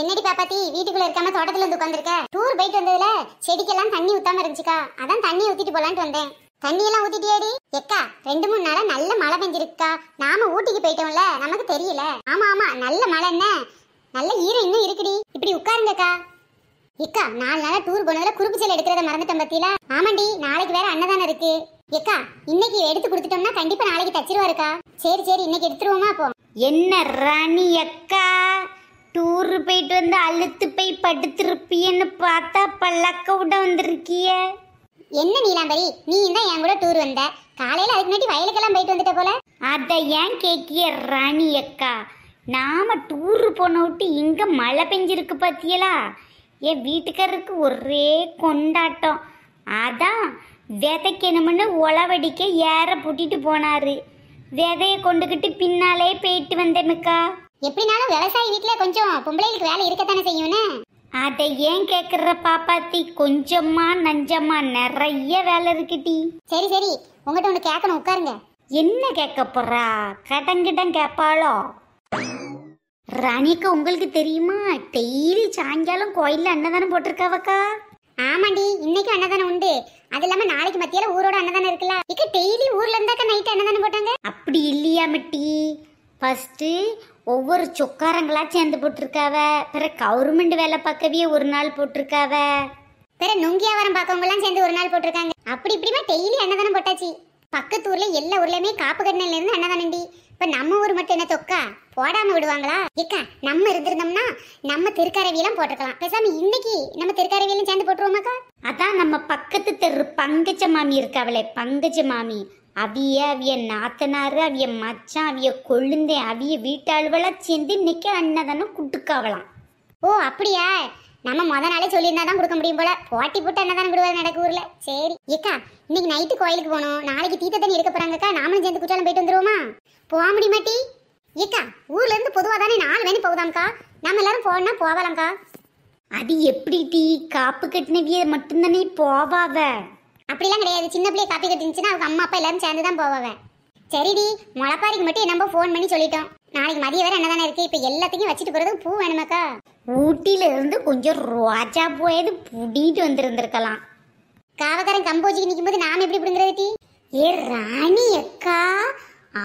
என்னடி பாப்பாத்தி வீட்டுக்குள்ள இருக்காம தோட்டத்துல இருந்து உட்காந்துருக்க டூர் போயிட்டு வந்ததுல செடிக்கெல்லாம் தண்ணி ஊத்தாம இருந்துச்சுக்கா அதான் தண்ணி ஊத்திட்டு போலான்ட்டு வந்தேன் தண்ணி எல்லாம் ஊத்திட்டியாடி எக்கா ரெண்டு மூணு நாளா நல்ல மழை பெஞ்சிருக்கா நாம ஊட்டிக்கு போயிட்டோம்ல நமக்கு தெரியல ஆமா ஆமா நல்ல மழை என்ன நல்ல ஈரம் இன்னும் இருக்குடி இப்படி உட்காருங்கக்கா எக்கா நாலு நாளா டூர் போனதுல குறுப்பு செல் எடுக்கிறத மறந்துட்டேன் பத்தியில ஆமாண்டி நாளைக்கு வேற அன்னதானம் இருக்கு எக்கா இன்னைக்கு எடுத்து கொடுத்துட்டோம்னா கண்டிப்பா நாளைக்கு தச்சிருவாருக்கா சரி சரி இன்னைக்கு எடுத்துருவோமா அப்போ என்ன ரணி அக்கா டூரு போயிட்டு வந்து அழுத்து போய் படுத்திருப்பியன்னு பார்த்தா பல்லக்க விட வந்திருக்கிய என்ன நீலாம்பரி நீ தான் என் கூட டூர் வந்த காலையில அதுக்கு முன்னாடி வயலுக்கெல்லாம் போயிட்டு வந்துட்ட போல அதை ஏன் கேட்கிய ராணி அக்கா நாம டூரு போன விட்டு இங்க மழை பெஞ்சிருக்கு பாத்தியலா என் வீட்டுக்காரருக்கு ஒரே கொண்டாட்டம் அதான் விதைக்கணும்னு உளவடிக்க ஏற பூட்டிட்டு போனாரு விதையை கொண்டுக்கிட்டு பின்னாலே போயிட்டு வந்தேனுக்கா எப்படினாலும் விவசாயி வீட்டில் கொஞ்சம் பொம்பளைகளுக்கு வேலை இருக்கத்தானே செய்யும்னு அதை ஏன் கேட்குற பாப்பாத்தி கொஞ்சமா நஞ்சமா நிறைய வேலை இருக்குட்டி சரி சரி உங்ககிட்ட ஒன்று கேட்கணும் உட்காருங்க என்ன கேட்க போறா கடங்கிடம் கேட்பாளோ ராணிக்கு உங்களுக்கு தெரியுமா டெய்லி சாயங்காலம் கோயிலில் அன்னதானம் போட்டிருக்காவக்கா ஆமாண்டி இன்னைக்கு அன்னதானம் உண்டு அது இல்லாம நாளைக்கு மத்தியால ஊரோட அன்னதானம் இருக்குல்ல இக்க டெய்லி ஊர்ல இருந்தாக்க நைட்டு அன்னதானம் போட்டாங்க அப்படி இல்லையா மட்டி ஃபஸ்ட்டு ஒவ்வொரு சொக்காரங்களா சேர்ந்து போட்டிருக்காவ பிற கவர்மெண்ட் வேலை பார்க்கவே ஒரு நாள் போட்டிருக்காவ பிற நுங்கியாவரம் பார்க்கவங்கலாம் சேர்ந்து ஒரு நாள் போட்டிருக்காங்க அப்படி இப்படிமா டெய்லி அன்னதானம் போட்டாச்சு பக்கத்து ஊர்ல எல்லா ஊர்லயுமே காப்பு கட்டணில இருந்து அன்னதானண்டி இப்ப நம்ம ஊர் மட்டும் என்ன தொக்கா போடாம விடுவாங்களா ஏக்கா நம்ம இருந்திருந்தோம்னா நம்ம திருக்கரவியெல்லாம் போட்டுக்கலாம் பேசாம இன்னைக்கு நம்ம திருக்கரவியெல்லாம் சேர்ந்து போட்டுருவோமாக்கா அதான் நம்ம பக்கத்து தெரு பங்கஜ மாமி இருக்காவளே பங்கஜ மாமி அவிய அவிய நாத்தனார் அவிய மச்சான் அவிய கொழுந்தே அவிய வீட்டாளுவெல்லாம் சேர்ந்து இன்னைக்கு அண்ணதானும் குட்டுக்காவலாம் ஓ அப்படியா நம்ம முத நாளே சொல்லியிருந்தா தான் கொடுக்க முடியும் போல போட்டி போட்டு அன்னதானம் விடுவாரு நடக்க ஊர்ல சரி ஏக்கா இன்னைக்கு நைட்டு கோயிலுக்கு போகணும் நாளைக்கு தீத்த தண்ணி எடுக்க போறாங்கக்கா நாமளும் சேர்ந்து குற்றாலம் போயிட்டு வந்துருவோமா போக முடியுமாட்டி ஏக்கா ஊர்ல இருந்து பொதுவாக தானே நாலு வேணும் போகுதாம்க்கா நம்ம எல்லாரும் போனா போகலாம்க்கா அது எப்படி டீ காப்பு கட்டினவிய மட்டும்தானே போவாவ அப்படிலாம் கிடையாது சின்ன பிள்ளைய காப்பி கட்டிருந்துச்சுன்னா அவங்க அம்மா அப்பா எல்லாரும் சேர்ந்து தான் போவேன் சரிடி முளப்பாரிக்கு மட்டும் நம்ம ஃபோன் பண்ணி சொல்லிட்டோம் நாளைக்கு மதியம் வேற என்ன தானே இருக்கு இப்போ எல்லாத்தையும் வச்சுட்டு போறதும் பூ வேணுமாக்கா இருந்து கொஞ்சம் ரோஜா போயது புடிட்டு வந்திருந்திருக்கலாம் காவக்காரன் கம்போஜிக்கு போது நாம் எப்படி பிடுங்குறது டி ஏ ராணி அக்கா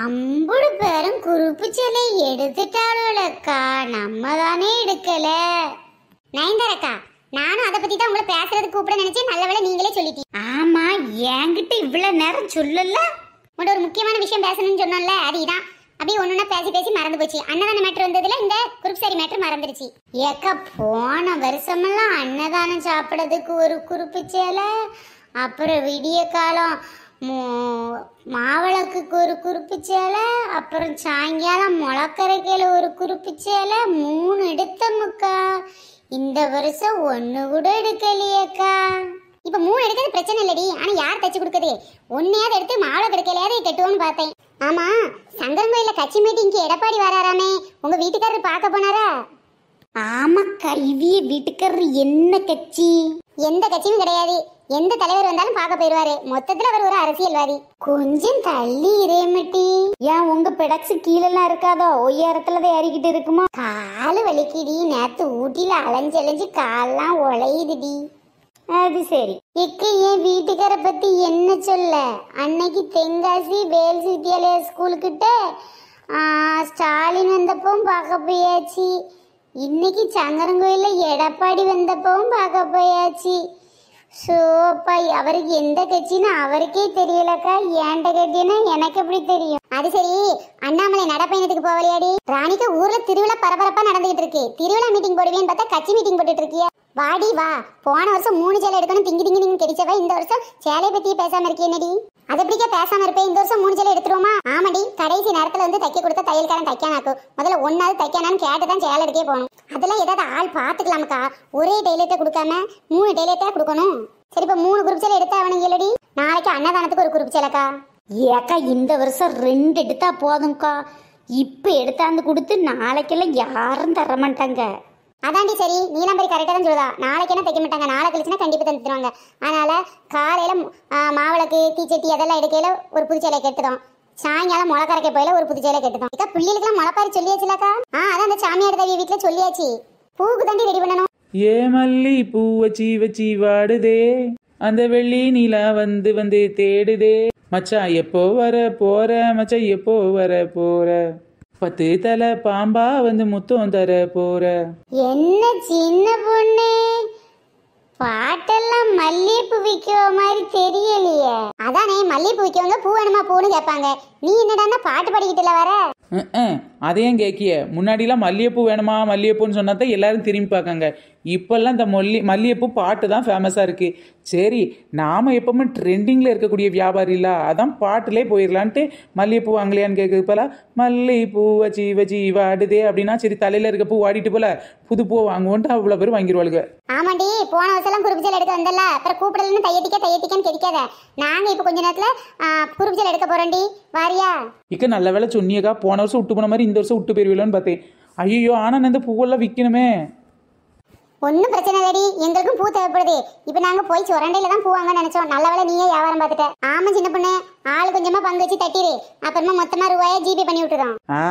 அம்பது பேரும் குறுப்பு சிலை எடுத்துட்டாலோடக்கா நம்ம தானே எடுக்கல நயன்தாரக்கா நானும் அதை பத்தி தான் உங்களை பேசுறது கூப்பிட நினைச்சேன் நல்ல வேலை நீங்களே சொல்லிட்டீங்க என்கிட்ட இவ்வளோ நேரம் சொல்லல உன்னோட ஒரு முக்கியமான விஷயம் பேசணும்னு சொன்னோம்ல அதுதான் அப்படியே ஒன்றுனா பேசி பேசி மறந்து போச்சு அன்னதான மேட்ரு வந்ததுல இந்த குரூப் சரி மேட்ரு மறந்துருச்சு ஏக்க போன வருஷமெல்லாம் அன்னதானம் சாப்பிட்றதுக்கு ஒரு குறிப்பு சேலை அப்புறம் விடிய காலம் மாவிளக்குக்கு ஒரு குறிப்பு சேலை அப்புறம் சாயங்காலம் முளக்கரைக்கையில் ஒரு குறிப்பு சேலை மூணு எடுத்தமுக்கா இந்த வருஷம் ஒன்று கூட எடுக்கலையேக்கா இப்ப மூணு எடுத்தது பிரச்சனை இல்லடி ஆனா யார் தச்சு கொடுக்குது ஒன்னையாவது எடுத்து மாவளை கிடைக்கலையாவது கெட்டுவோன்னு பார்த்தேன் ஆமா சங்கரன் கோயில கட்சி மீட்டிங்க்கு எடப்பாடி வராராமே உங்க வீட்டுக்காரர் பார்க்க போனாரா ஆமா இவிய வீட்டுக்காரர் என்ன கட்சி எந்த கட்சியும் கிடையாது எந்த தலைவர் வந்தாலும் பார்க்க போயிருவாரு மொத்தத்துல அவர் ஒரு அரசியல்வாதி கொஞ்சம் தள்ளி இரேமட்டி ஏன் உங்க பிடக்ஸ் கீழெல்லாம் இருக்காதோ உயரத்துல ஏறிக்கிட்டு இருக்குமா காலு வலிக்குடி நேத்து ஊட்டில அலைஞ்சு அலைஞ்சு காலெல்லாம் உழையுதுடி அது சரி இக்கு என் வீட்டுக்கார பத்தி என்ன சொல்ல அன்னைக்கு தென்காசி வேல் வித்யாலயா ஸ்கூலுக்கிட்ட ஸ்டாலின் வந்தப்பவும் பார்க்க போயாச்சு இன்னைக்கு சங்கரன் எடப்பாடி வந்தப்பவும் பார்க்க போயாச்சு சோப்பாய் அவருக்கு எந்த கட்சின்னு அவருக்கே தெரியலக்கா ஏண்ட கட்சின்னா எனக்கு எப்படி தெரியும் அது சரி அண்ணாமலை நடப்பயணத்துக்கு போவலையாடி ராணிக்கு ஊர்ல திருவிழா பரபரப்பா நடந்துகிட்டு இருக்கு திருவிழா மீட்டிங் போடுவேன்னு பார்த்தா கட்சி மீட்டிங் போட்டுட்டு இருக்கியா வாடி வா போன வருஷம் மூணு சேலை எடுக்கணும் திங்கி திங்கி திங்கி தெரிச்சவ இந்த வருஷம் சேலையை பத்தி பேசாம இருக்கே என்னடி அது எப்படிக்கா பேசாம இருப்பேன் இந்த வருஷம் மூணு சேலை எடுத்துருவோமா ஆமாடி கடைசி நேரத்துல வந்து தைக்க கொடுத்த தையல்காரன் தைக்கானாக்கு முதல்ல ஒன்னாவது தைக்கானான்னு கேட்டு தான் சேலை எடுக்கே போகணும் அதெல்லாம் ஏதாவது ஆள் பாத்துக்கலாமக்கா ஒரே டெய்லர்ட்டே கொடுக்காம மூணு டெய்லர்ட்டே கொடுக்கணும் சரி இப்ப மூணு குரூப் சேலை எடுத்தா அவனுங்க இல்லடி நாளைக்கு அன்னதானத்துக்கு ஒரு குரூப் சேலைக்கா ஏக்கா இந்த வருஷம் ரெண்டு எடுத்தா போதும்க்கா இப்போ எடுத்தாந்து கொடுத்து நாளைக்கெல்லாம் யாரும் தர மாட்டாங்க அதாண்டி சரி நீலாம்பரி கரெக்டாக தான் சொல்லுதா நாளைக்கு என்ன தைக்க மாட்டாங்க நாளை கழிச்சுன்னா கண்டிப்பாக தந்துடுவாங்க அதனால் காலையில் மாவிளக்கு தீச்சட்டி அதெல்லாம் எடுக்கையில் ஒரு புது சேலை சாயங்காலம் முளை போயில ஒரு புது சேலை கெட்டுதான் அக்கா பிள்ளைகளுக்குலாம் முளைப்பாரி சொல்லியாச்சுலக்கா ஆ அதான் அந்த சாமியார் தவி வீட்டில் சொல்லியாச்சு பூக்கு தாண்டி ரெடி பண்ணணும் ஏ மல்லி பூவை வச்சி வாடுதே அந்த வெள்ளி நிலா வந்து வந்து தேடுதே மச்சா எப்போ வர போற மச்சா எப்போ வர போற பத்து தலை பாம்பா வந்து முத்தம் தர போற என்ன சின்ன பொண்ணு பாட்டெல்லாம் மல்லிகைப்பூ விற்கிற மாதிரி தெரியலையே அதானே மல்லிகைப்பூ விற்கவங்க பூ வேணுமா பூன்னு கேட்பாங்க நீ என்னடான்னா பாட்டு படிக்கிட்டுல வர அதையும் கேட்கிய முன்னாடிலாம் மல்லிகைப்பூ வேணுமா மல்லிகைப்பூன்னு சொன்னாத்தான் தான் எல்லாரும் திரும்பி பார்க்காங்க இப்போல்லாம் இந்த மல்லி மல்லிகைப்பூ பாட்டு தான் ஃபேமஸாக இருக்குது சரி நாம் எப்பவுமே ட்ரெண்டிங்கில் இருக்கக்கூடிய இல்லை அதான் பாட்டிலே போயிடலான்ட்டு மல்லிகைப்பூ வாங்கலையான்னு கேட்குறது போல மல்லிகைப்பூ வச்சி வச்சி வாடுதே அப்படின்னா சரி தலையில் இருக்க பூ வாடிட்டு போல புது பூ வாங்குவோன்ட்டு அவ்வளோ பேர் வாங்கிடுவாளுங்க ஆமாண்டி போன வருஷம் குருபிச்சல் எடுக்க வந்தல அப்புறம் கூப்பிடலன்னு தையட்டிக்க தையட்டிக்கன்னு கிடைக்காத நாங்கள் இப்போ கொஞ்ச நேரத்தில் குருபிச்சல் எடுக்க போகிறோண்டி வாரியா இக்க நல்ல வேலை சொன்னியக்கா போன வருஷம் விட்டு போன மாதிரி இந்த வருஷம் விட்டு போயிருவீங்களோன்னு பார்த்தேன் ஐயோ ஆனால் இந்த பூவெல்லாம் விற்கணுமே ஒன்றும் பிரச்சனை இல்லடி எங்களுக்கும் பூ தேவைப்படுது இப்போ நாங்கள் போய் சுரண்டையில தான் பூ வாங்கன்னு நினச்சோம் நல்ல வேலை நீயே வியாபாரம் பார்த்துட்ட ஆமாம் சின்ன பொண்ணு ஆள் கொஞ்சமாக பங்கு வச்சு தட்டிடு அப்புறமா மொத்தமாக ரூபாயை ஜிபே பண்ணி விட்டுறோம் ஆ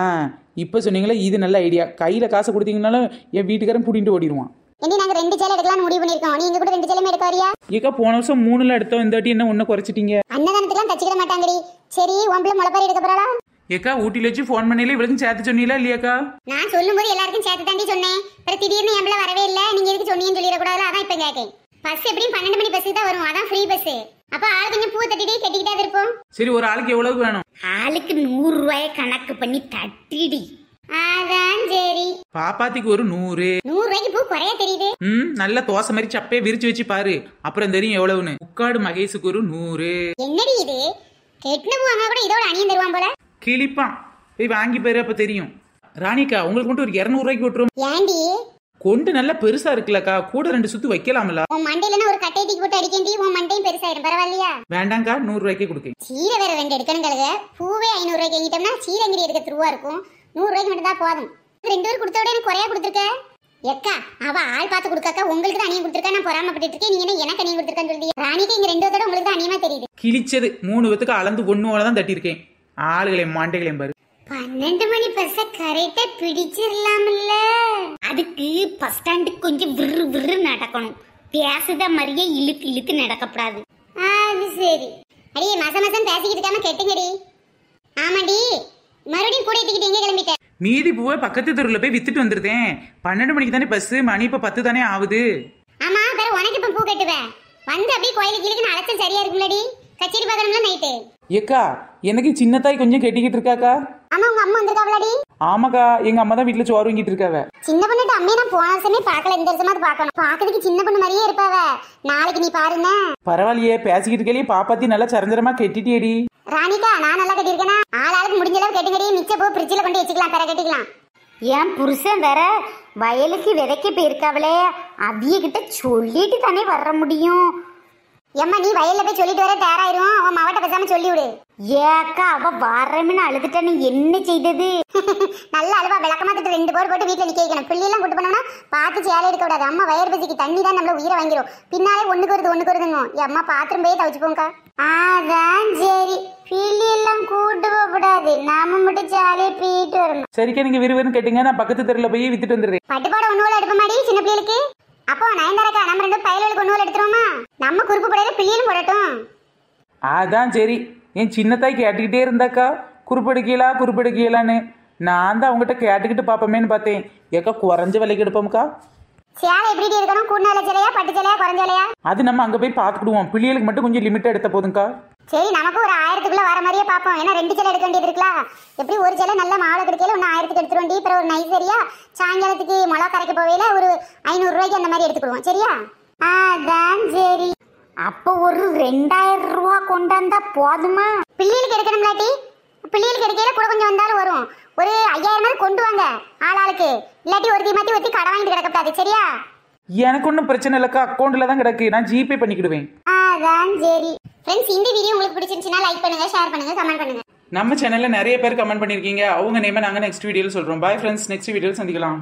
இப்போ சொன்னீங்களே இது நல்ல ஐடியா கையில் காசு கொடுத்தீங்கனாலும் என் வீட்டுக்காரன் புடிட்டு ஓடிடுவான் இனி நாங்கள் ரெண்டு சேலை எடுக்கலாம்னு முடிவு பண்ணியிருக்கோம் நீங்க கூட ரெண்டு சேலையுமே எடுக்க வரியா ஏக்கா போன வருஷம் மூணுல எடுத்தோம் இந்த வாட்டி என்ன ஒன்று குறைச்சிட்டீங்க அன்னதானத்துக்குலாம் தச்சுக்கிட மாட்டாங்கடி சரி உன் பிள்ளை முளைப்பாரி எடுக்க போறா ஏக்கா ஊட்டில வச்சு ஃபோன் பண்ணல இவளுக்கும் சேர்த்து சொன்னீங்களா இல்லையாக்கா நான் சொல்லும்போது எல்லாருக்கும் சேர்த்து தாண்டி சொன்னேன் அப்புறம் திடீர்னு எம்பள வரவே இல்ல நீங்க எதுக்கு சொன்னீங்கன்னு சொல்லிடக்கூடாது அதான் இப்ப கேட்டேன் பஸ் எப்படியும் பன்னெண்டு மணி பஸ்ஸுக்கு தான் வரும் அதான் ஃப்ரீ பஸ் அப்ப ஆள் கொஞ்சம் பூ தட்டிட்டே கட்டிக்கிட்டே இருப்போம் சரி ஒரு ஆளுக்கு எவ்வளவு வேணும் ஆளுக்கு நூறு ரூபாய் கணக்கு பண்ணி தட்டிடி அதான் சரி பாப்பாத்திக்கு ஒரு நூறு நூறு ரூபாய்க்கு பூ குறைய தெரியுது ம் நல்ல தோசை மாதிரி சப்பையை விரிச்சு வச்சு பாரு அப்புறம் தெரியும் எவ்வளவுன்னு முக்காடு மகேஷுக்கு ஒரு நூறு என்னடி இது கெட்டின பூ வாங்க கூட இதோட அணியும் தருவான் போல கிழிப்பான் போய் வாங்கி போயிரு அப்ப தெரியும் ராணிக்கா உங்களுக்கு மட்டும் ஒரு இரநூறுவாய்க்கு விட்டுரும் ஏண்டி கொண்டு நல்லா பெருசா இருக்குல்லக்கா கூட ரெண்டு சுத்து வைக்கலாம்ல உன் மண்டையில ஒரு கட்டை தூக்கி போட்டு அடிக்கேன் உன் மண்டையும் பெருசாயிரும் பரவாயில்லையா வேண்டாங்கா நூறு ரூபாய்க்கு கொடுக்கு சீரை வேற ரெண்டு எடுக்கணுங்க பூவே ஐநூறு ரூபாய்க்கு எங்கிட்டோம்னா சீரங்கிரி எடுக்க ரூபா இருக்கும் நூறு ரூபாய்க்கு மட்டும் தான் போதும் ரெண்டு பேர் கொடுத்த விட எனக்கு குறையா கொடுத்துருக்க எக்கா அவ ஆள் பார்த்து கொடுக்காக்கா உங்களுக்கு தான் அணியம் கொடுத்துருக்கா நான் பொறாமப்பட்டு இருக்கேன் நீங்க என்ன எனக்கு அணியம் கொடுத்துருக்கேன்னு சொல்லி ராணிக்கு இங்க ரெண்டு உங்களுக்கு தான் அணியமா தெரியுது கிழிச்சது மூணு பேத்துக்கு அளந்து ஒன்னு தான் தட்டியிருக்கேன் ஆளுகளையும் மாண்டுகளையும் பாரு பன்னெண்டு மணி பஸ் கரெக்டா பிடிச்சிடலாம்ல அதுக்கு பஸ் ஸ்டாண்டு கொஞ்சம் விறு விறு நடக்கணும் பேசுத மாதிரியே இழுத்து இழுத்து நடக்கப்படாது அது சரி அடியே மச மசம் பேசிக்கிட்டு இருக்காம கேட்டுங்கடி ஆமாடி மறுபடியும் கூட எடுத்துக்கிட்டு எங்க கிளம்பிட்ட மீதி பூவை பக்கத்து தெருவில் போய் வித்துட்டு வந்துருந்தேன் பன்னெண்டு மணிக்கு தானே பஸ் மணி இப்போ பத்து தானே ஆகுது ஆமா வேற உனக்கு இப்போ பூ கட்டுவேன் வந்து அப்படியே கோயிலுக்கு இழுக்குன்னு அழைச்சல் சரியா இருக்கும்லடி கச்சேரி பார்க்கணும்ல நைட்டு ஏக்கா எனக்கு சின்னத்தாய் கொஞ்சம் கெட்டிக்கிட்டு இருக்காக்கா ஆமா உங்க அம்மா வந்திருக்காவளாடி ஆமாக்கா எங்க அம்மா தான் வீட்டுல சோறு வாங்கிட்டு இருக்காவ சின்ன பொண்ணுட்டு அம்மையை நான் போன வருஷமே பார்க்கல இந்த வருஷமா அது பார்க்கணும் பாக்குறதுக்கு சின்ன பொண்ணு மாதிரியே இருப்பாவ நாளைக்கு நீ பாருங்க பரவாயில்லையே பேசிக்கிட்டு இருக்கலையே பாப்பாத்தி நல்லா சரஞ்சரமா கெட்டிட்டியடி ராணிக்கா நான் நல்லா கட்டியிருக்கேனா ஆள் ஆளுக்கு முடிஞ்ச அளவு கட்டுங்கடி மிச்ச போ ஃப்ரிட்ஜில் கொண்டு வச்சுக்கலாம் பிற கட்டிக்கலாம் என் புருஷன் வேற வயலுக்கு விதைக்க போயிருக்காவளே அவிய கிட்ட சொல்லிட்டு தானே வர முடியும் ஏம்மா நீ வயல்ல போய் சொல்லிட்டு வர தயாராயிரும் அவன் மாவட்ட பேசாம சொல்லி விடு ஏக்கா அவ வரமன்னு அழுதுட்டா நீ என்ன செய்தது நல்ல அழுவா விளக்கமா திட்டு ரெண்டு போர் போட்டு வீட்டுல நிக்க வைக்கணும் பிள்ளை எல்லாம் கூட்டு போனோம்னா பாத்து சேலை எடுக்க விடாது அம்மா வயர் பசிக்கு தண்ணி தான் நம்மள உயிரை வாங்கிரும் பின்னாலே ஒண்ணுக்கு வருது ஒண்ணுக்கு வருதுங்க அம்மா பாத்திரம் போய் தவிச்சு போங்கக்கா அதான் சரி பிள்ளை எல்லாம் கூட்டு போகக்கூடாது நாம மட்டும் சேலையை பீட்டு வரணும் சரிக்கா நீங்க விறுவிறுன்னு கேட்டீங்க நான் பக்கத்து தெருல போய் வித்துட்டு வந்துடுறேன் பட்டுப்பாட ஒண்ணு எடுப்ப மாதிரி சின்ன பிள்ளைக்கு அப்போ நயன்தாரக்கா நம்ம ரெண்டு பயலுக்கு ஒன்று எடுத்துருவோமா நம்ம குறுப்பு படையில பிள்ளையும் போடட்டும் அதான் சரி என் சின்னத்தாய் கேட்டுக்கிட்டே இருந்தாக்கா குறிப்பிடுக்கீங்களா குறிப்பிடுக்கீங்களான்னு நான் தான் அவங்ககிட்ட கேட்டுக்கிட்டு பார்ப்போமேன்னு பார்த்தேன் ஏக்கா குறைஞ்ச விலைக்கு எடுப்போம்க்கா சேலை எப்படி இருக்கணும் கூடுனால சேலையா பட்டு சேலையா குறைஞ்ச அது நம்ம அங்கே போய் பார்த்துக்கிடுவோம் பிள்ளைகளுக்கு மட்டும் கொஞ்சம் லிமிட்டாக எடுத்த போதும்க்கா சரி நமக்கு ஒரு ஆயிரத்துக்குள்ள வர மாதிரியே பார்ப்போம் ஏன்னா ரெண்டு சேலை எடுக்க வேண்டியது இருக்கலாம் எப்படி ஒரு சேலை நல்ல மாவளை கிடைக்கல ஒன்று ஆயிரத்துக்கு எடுத்துருவோம் டீ அப்புறம் ஒரு நைசரியா சாயங்காலத்துக்கு மிளகா கரைக்க போவையில ஒரு ஐநூறுரூவாய்க்கு அந்த மாதிரி எடுத்துக்கிடுவோம் சரியா அதான் சரி அப்போ ஒரு ரெண்டாயிரம் ரூபா கொண்டாந்தா போதுமா பிள்ளைகளுக்கு இல்லாட்டி பிள்ளைகளுக்கு எடுக்கையில கூட கொஞ்சம் வந்தாலும் வரும் ஒரு ஐயாயிரம் மாதிரி கொண்டு வாங்க ஆளாளுக்கு இல்லாட்டி ஒருத்தி மாற்றி ஒருத்தி கடை வாங்கிட்டு கிடக்கப்படாது சரியா எனக்கு ஒன்றும் பிரச்சனை இல்லைக்கா அக்கௌண்ட்டில் தான் கிடக்கு நான் ஜிபே பண்ணிக்கிடுவேன் அதான் சரி ஃப்ரெண்ட்ஸ் இந்த வீடியோ உங்களுக்கு பிடிச்சிருந்துச்சுன்னா லைக் பண்ணுங்க ஷேர் பண்ணுங்க கமெண்ட் பண்ணுங்க நம்ம சேனல்ல நிறைய பேர் கமெண்ட் பண்ணிருக்கீங்க அவங்க நேம நாங்க நெக்ஸ்ட் வீடியோல சொல்றோம் பை ஃப்ரெண்ட்ஸ் நெக்ஸ்ட் வீடியோல சந்திக்கலாம்